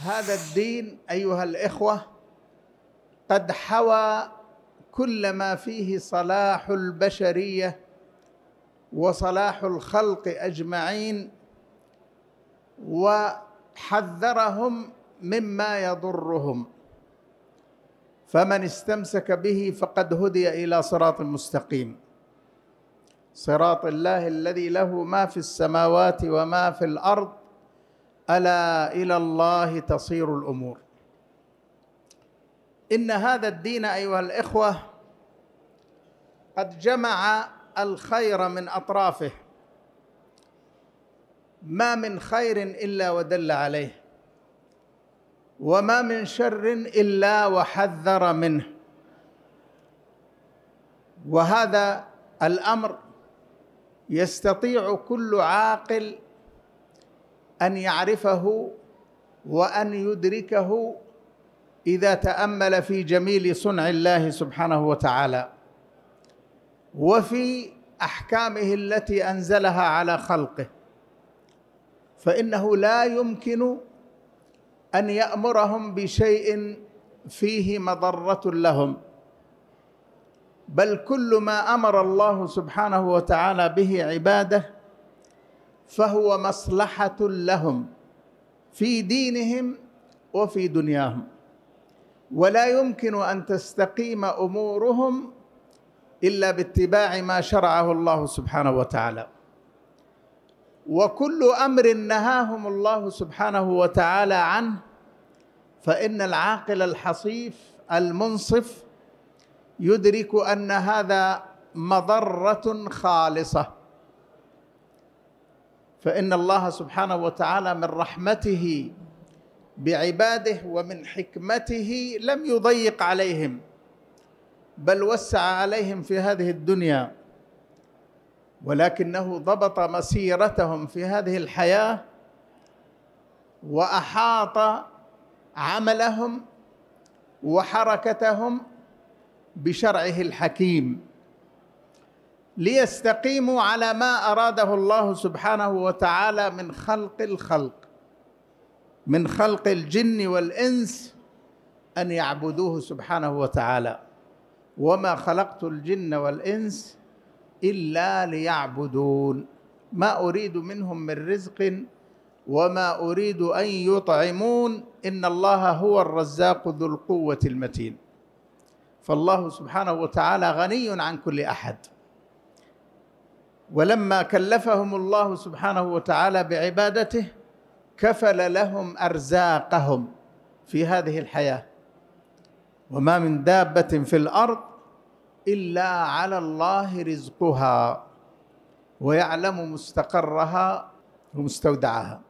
هذا الدين ايها الاخوه قد حوى كل ما فيه صلاح البشريه وصلاح الخلق اجمعين وحذرهم مما يضرهم فمن استمسك به فقد هدي الى صراط مستقيم صراط الله الذي له ما في السماوات وما في الارض الا الى الله تصير الامور ان هذا الدين ايها الاخوه قد جمع الخير من اطرافه ما من خير الا ودل عليه وما من شر الا وحذر منه وهذا الامر يستطيع كل عاقل ان يعرفه وان يدركه اذا تامل في جميل صنع الله سبحانه وتعالى وفي احكامه التي انزلها على خلقه فانه لا يمكن ان يامرهم بشيء فيه مضره لهم بل كل ما امر الله سبحانه وتعالى به عباده فهو مصلحة لهم في دينهم وفي دنياهم ولا يمكن أن تستقيم أمورهم إلا باتباع ما شرعه الله سبحانه وتعالى وكل أمر نهاهم الله سبحانه وتعالى عنه فإن العاقل الحصيف المنصف يدرك أن هذا مضرة خالصة فان الله سبحانه وتعالى من رحمته بعباده ومن حكمته لم يضيق عليهم بل وسع عليهم في هذه الدنيا ولكنه ضبط مسيرتهم في هذه الحياه واحاط عملهم وحركتهم بشرعه الحكيم ليستقيموا على ما اراده الله سبحانه وتعالى من خلق الخلق من خلق الجن والانس ان يعبدوه سبحانه وتعالى وما خلقت الجن والانس الا ليعبدون ما اريد منهم من رزق وما اريد ان يطعمون ان الله هو الرزاق ذو القوه المتين فالله سبحانه وتعالى غني عن كل احد ولما كلفهم الله سبحانه وتعالى بعبادته كفل لهم ارزاقهم في هذه الحياه وما من دابه في الارض الا على الله رزقها ويعلم مستقرها ومستودعها